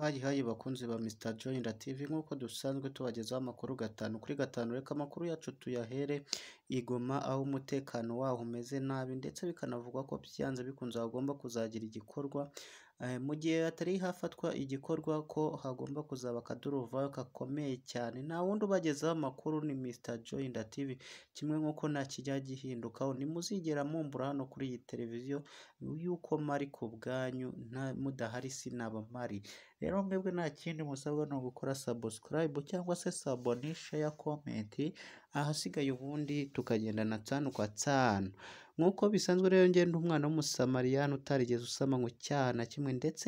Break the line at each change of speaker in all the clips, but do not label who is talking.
Hayi hayi bakunzi ba Mr Joyner TV nk'uko dusanzwe tubagezaho amakuru gatanu kuri gatanu reka amakuru yacu tuyahere igoma Goma aho umutekano waho umeze nabi ndetse bikanavugwa ko byanze bikunze hagomba kuzagira igikorwa Eh, mu gihe hatari hafatwa igikorwa ko hagomba kuzaba akaduruvayo gakomeye cyane nta wundi ubagezaho amakuru ni Mr Joyner TV kimwe nk'uko nta kijya gihindukaho ntimuzigera mumbura hano kuri iyi televiziyo yuko mari ku bwanyu mudahari sinaba mpari rero mwebwe nta kindi musabwa ni ugukora sabusikarayibu cyangwa se sabonisha ya komenti ahasigaye ubundi tukagendana tsanu kwa tsanu Nk'uko bisanzwe rero njye umwana w'umusamariyani utarigeze usama ngo cyaha na kimwe ndetse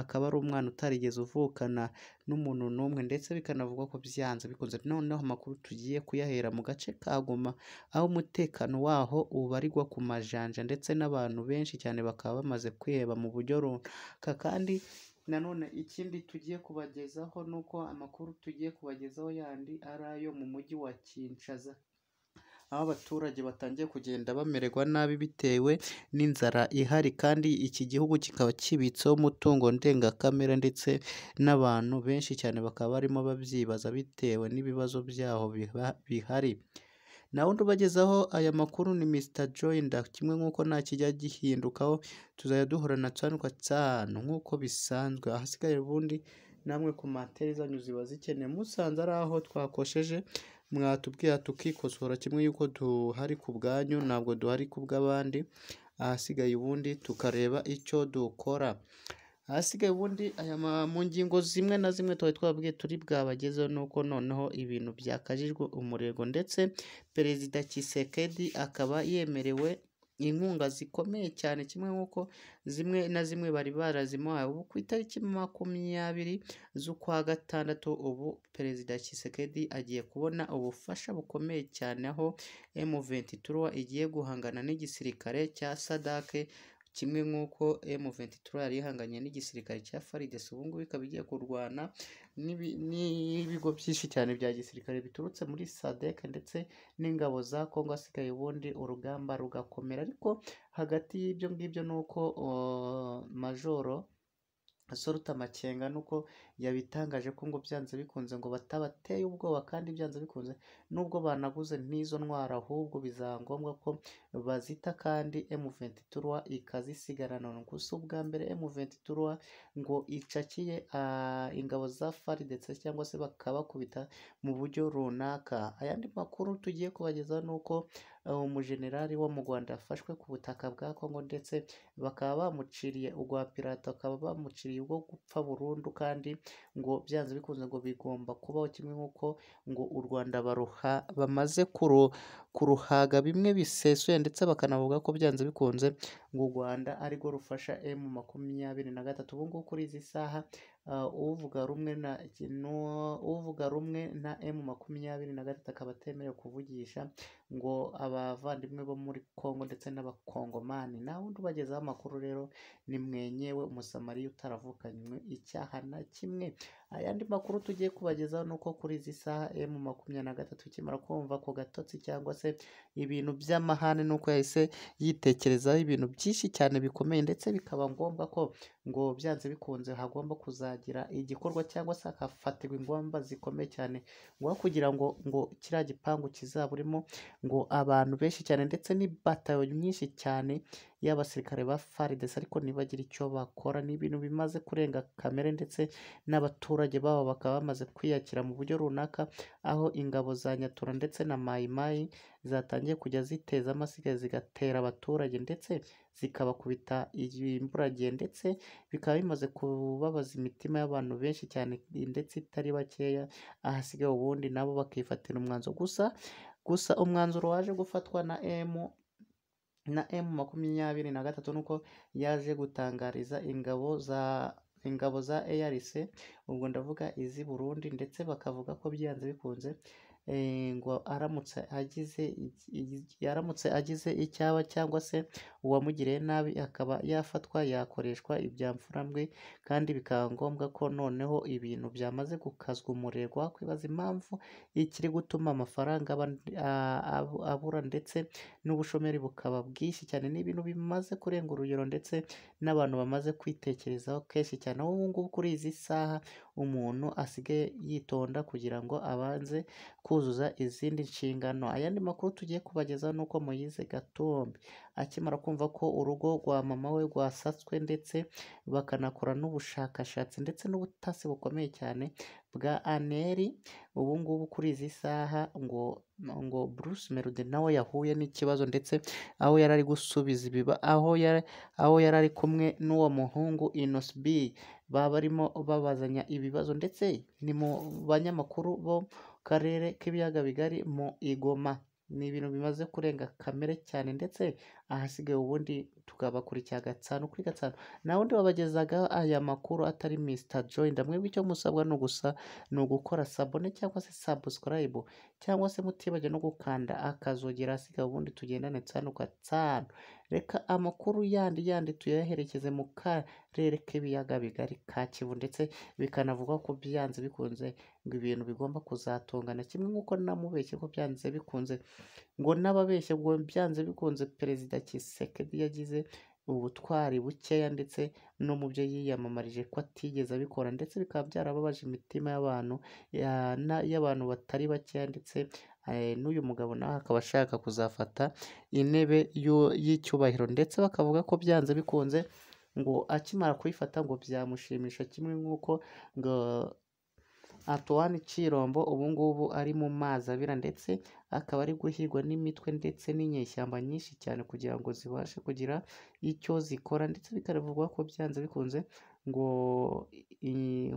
akaba ari umwana utarigeze uvukana n'umuntu n'umwe ndetse bikanavugwa ko byanze bikunze noneho amakuru tugiye kuyahera mu gace ka Goma aho umutekano waho ubarirwa ku majanja ndetse n'abantu benshi cyane bakaba bamaze kwiheba mu buryo runaka kandi nanone ikindi tugiye kubagezaho ni uko amakuru tugiye kubagezaho yandi ari ayo mu mujyi wa Kinshasa aho abaturage batangiye kugenda bamererwa nabi bitewe n'inzara ihari kandi iki gihugu kikaba kibitseho umutungo ndengakamere ndetse n'abantu benshi cyane bakaba barimo babyibaza bitewe n'ibibazo byaho bihari nawe undi ubagezaho aya makuru ni Mr Joyda kimwe nk'uko nta kijya gihindukaho tuzajya duhura na cyanuka cyane nk'uko bisanzwe ahasigaye ubundi namwe ku materi zanyu ziba zikeneye musanze ari aho twakosheje mwatubwira tukikosora kimwe yuko duhari ku bwanyu ntabwo duhari ku bw'abandi ahasigaye ubundi tukareba icyo dukora ahasigaye ubundi aya mu ngingo zimwe na zimwe twari twabwiye turi bwabagezeho nuko noneho ibintu byakajijwe umurego ndetse perezida kisekedi akaba yemerewe inkunga zikomeye cyane kimwe nk'uko zimwe na zimwe bari barazimuhaye ubu ku itariki makumyabiri z'ukwa gatandatu ubu perezida Kisekedi agiye kubona ubufasha bukomeye cyane aho M23 igiye guhangana n'igisirikare cya Sadake kimwe nk'uko M23 yari ihanganye n'igisirikare cya Farides ubu ngubu ikaba igiye kurwana n'ibigo byinshi cyane bya gisirikare biturutse muri SADC ndetse n'ingabo za Congo hasigaye ubundi urugamba rugakomera ariko hagati y'ibyo ngibyo ni uko uh, majoro Sorutamakenga nuko yabitangaje ko ngo byanze bikunze ngo batabateye ubwoba kandi byanze bikunze nubwo banaguze n’izo ntwara ahubwo bizaba ngombwa ko bazita kandi M23 ikazisigarana gusa ubwa mbere M23 ngo icakiye ah, ingabo za fari ndetse cyangwa se bakabakubita mu buryo runaka ayandi makuru tugiye kubageza nuko eh, umujenerali wo mu Rwanda afashwe ku butaka bwa Kongo ndetse bakaba bamuciriye ugwa pirata bakaba bamuciriye ubwo gupfa burundu kandi ngo byanze bikunze ngo bigomba kubaho kimwe nk'uko ngo u Rwanda baruha bamaze kuruhaga bimwe bisesuye ndetse bakanavuga ko byanze bikunze ngo u Rwanda arirwo rufasha M makumyabiri na gatatu ubu ngubu kuri izi saha Uh, uvuga rumwe na uvuga rumwe na emu makumyabiri na gatatu akaba atemerewe kuvugisha ngo abavandimwe bo muri congo ndetse n'abakongomani nta wundi ubagezaho amakuru rero ni mwenyewe umusamariya utaravukanywe icyaha na kimwe ayandi makuru tugiye kubagezaho ni uko kuri izi saha emu makumyabiri na gatatu ukimara kumva ku gatotsi cyangwa se ibintu by'amahane n'uko yahise yitekerezaho ibintu byinshi cyane bikomeye ndetse bikaba ngombwa ko ngo byanze bikunze hagomba kuzagira igikorwa cyangwa se hakafatirwa ingamba zikomeye cyane ngo kugira ngo ngo kiriya gipangu kizaburimo ngo abantu benshi cyane ndetse n'ibatayo nyinshi cyane yaba ba farides ariko ntibagira icyo bakora ni ibintu bimaze kurenga kamere ndetse n'abaturage babo bakaba bamaze kwiyakira mu buryo runaka aho ingabo za nyatura ndetse na mayimayi zatangiye kujya ziteza amasiga zigatera abaturage ndetse zikabakubita imburagihe ndetse bikaba bimaze kubabaza imitima y'abantu benshi cyane ndetse itari bakeya ahasigaye ubundi nabo bakifatira umwanzuro gusa gusa umwanzuro waje gufatwa na emu na M makumyabiri na gatatu nuko yaje gutangariza ingabo za ingabo za EAC ubwo ndavuga iz'i Burundi ndetse bakavuga ko byanze bikunze Eh, ngo aramutse agize yaramutse agize icyaba cyangwa se uwamugiriye nabi akaba yafatwa yakoreshwa ibyamfuramwe kandi bikaba ngombwa ko noneho ibintu byamaze gukazwa umurego wakwibaza impamvu ikiri gutuma amafaranga abura ndetse n'ubushomeri bukaba bwinshi cyane n'ibintu bimaze kurenga urugero ndetse n'abantu bamaze kwitekerezaho kenshi cyane aho ubu ngubu kuri izi saha umuntu asigaye yitonda kugira ngo abanze ku kuzuza izindi nshingano ayandi makuru tugiye kubageza ni uko Gatombi akimara kumva ko urugo rwa mama we rwasatswe ndetse bakanakora n'ubushakashatsi ndetse n'ubutasi bukomeye cyane bwa aneri ubu ngubu kuri izi saha ngo ngo Bruce Melody nawe yahuye n'ikibazo ndetse aho yari ari gusubiza ibiba aho yari aho yari ari kumwe n'uwo muhungu Inos B baba barimo babazanya ibibazo ndetse ni mu banyamakuru bo karere k'ibiyaga bigari mu igoma ni ibintu bimaze kurenga kamere cyane ndetse ahasigaye ubundi tukabakurikira gatsano kuri gatsano nta wundi wabagezagaho aya makuru atari Mr Joy ndamwebwe icyo musabwa ni gusa ni ugukora sabone cyangwa se subscribe cyangwa se mutibagiwe no gukanda akazugira hasigaye ubundi tugendane tsano gatsano reka amakuru yandi yandi tuyaherekeze mu karere k'ibiyaga bigari ka Kivu ndetse bikanavugwa ko byanze bikunze ngo ibintu bigomba kuzatungana kimwe nk'uko namubeshye ko byanze bikunze ngo nababeshye ngo byanze bikunze perezida Tshisekedi yagize ubutwari bukeya ndetse no mu byo yiyamamarije ko atigeze abikora ndetse bikaba byarababaje imitima y'abantu y'abantu batari bakeya ndetse eh, n'uyu mugabo nawe akaba ashaka kuzafata intebe y'icyubahiro ndetse bakavuga ko byanze bikunze ngo akimara kuyifata ngo byamushimisha kimwe nk'uko ngo Antoine Chilombo ubu ngubu ari mu mazi abira ndetse akaba ari guhigwa n'imitwe ndetse n'inyeshyamba nyinshi cyane kugira ngo zibashe kugira icyo zikora ndetse bikanavugwa ko byanze bikunze ngo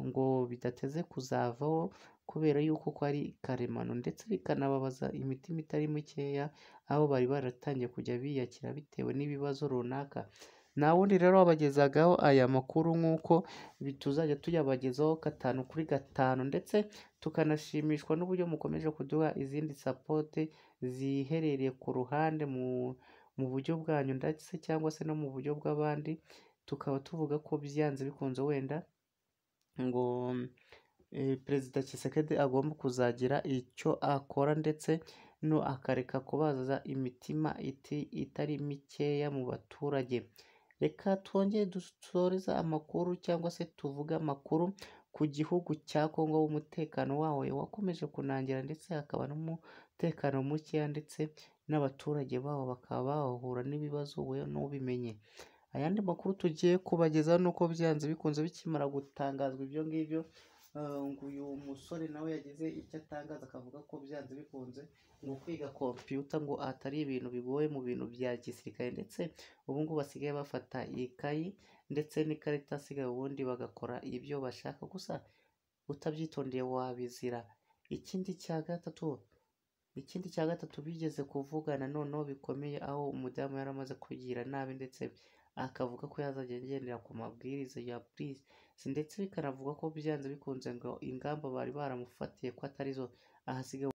ngo bidateze kuzavaho kubera yuko ko ari karemano ndetse bikanababaza imitima itari mikeya, aho bari baratangiye kujya biyakira bitewe n'ibibazo runaka. nta wundi rero wabagezaho aya makuru nk'uko tuzajya tuyabagezaho gatanu kuri gatanu ndetse tukanashimishwa n'uburyo mukomeje kuduha izindi sapote ziherereye ku ruhande mu buryo bwanyu ndetse cyangwa se no mu buryo bw'abandi tukaba tuvuga ko byanze bikunze wenda ngo eh, perezida Tshisekedi agomba kuzagira icyo akora ndetse no akareka kubaza imitima itari mikeya mu baturage. reka twongere dusoreze amakuru cyangwa se tuvuge amakuru ku gihugu cya Kongo w’umutekano wawe wakomeje kunangira ndetse hakaba n'umutekano mukeya ndetse n'abaturage baho bakaba bahura n'ibibazo we n'ubimenye ayandi makuru tugiye kubageza nuko byanze bikunze bikimara gutangazwa ibyo ngibyo ngo uyu musore nawe yagize icyo atangaza akavuga ko byanze bikunze ngo kwiga kompiyuta ngo atari ibintu bigoye mu bintu bya gisirikare ndetse ubu basigaye bafata ikayi ndetse n'ikarita asigaye ubundi bagakora ibyo bashaka gusa utabyitondeye wabizira ikindi cya gatatu ikindi cya gatatu bigeze kuvugana noneho bikomeye aho umudamu yari amaze kugira nabi ndetse akavuga ko yazajya agendera ku mabwiriza ya purize ndetse bikanavuga ko byanze bikunze ngo ingamba bari baramufatiye ko atarizo ahasigaye uburenganzira.